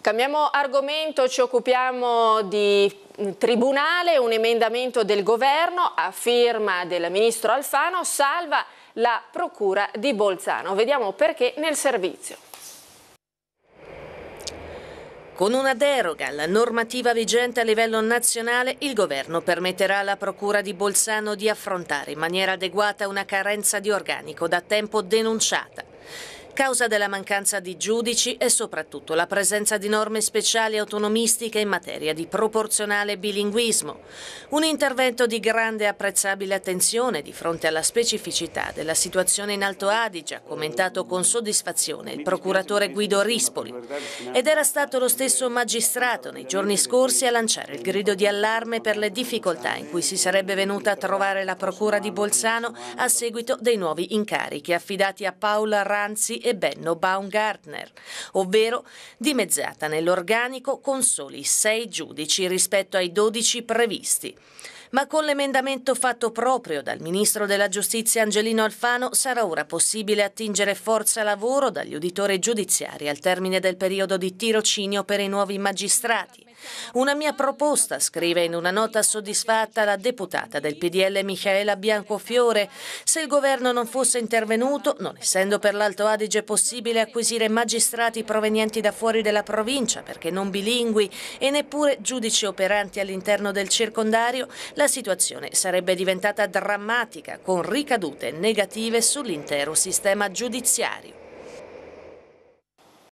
Cambiamo argomento, ci occupiamo di mm, tribunale, un emendamento del governo a firma del ministro Alfano salva la procura di Bolzano. Vediamo perché nel servizio. Con una deroga alla normativa vigente a livello nazionale, il governo permetterà alla Procura di Bolzano di affrontare in maniera adeguata una carenza di organico da tempo denunciata causa della mancanza di giudici e soprattutto la presenza di norme speciali autonomistiche in materia di proporzionale bilinguismo. Un intervento di grande e apprezzabile attenzione di fronte alla specificità della situazione in Alto Adige, commentato con soddisfazione il procuratore Guido Rispoli. Ed era stato lo stesso magistrato nei giorni scorsi a lanciare il grido di allarme per le difficoltà in cui si sarebbe venuta a trovare la procura di Bolzano a seguito dei nuovi incarichi affidati a Paola Ranzi e e Benno Baumgartner, ovvero dimezzata nell'organico con soli sei giudici rispetto ai dodici previsti ma con l'emendamento fatto proprio dal ministro della giustizia Angelino Alfano sarà ora possibile attingere forza lavoro dagli uditori giudiziari al termine del periodo di tirocinio per i nuovi magistrati. Una mia proposta, scrive in una nota soddisfatta la deputata del PDL Michaela Biancofiore, se il governo non fosse intervenuto, non essendo per l'Alto Adige possibile acquisire magistrati provenienti da fuori della provincia perché non bilingui e neppure giudici operanti all'interno del circondario, la situazione sarebbe diventata drammatica con ricadute negative sull'intero sistema giudiziario.